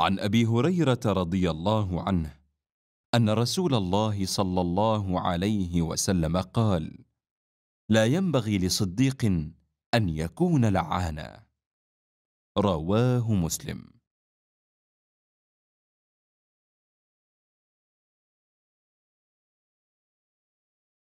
عن ابي هريره رضي الله عنه ان رسول الله صلى الله عليه وسلم قال لا ينبغي لصديق ان يكون لعانا رواه مسلم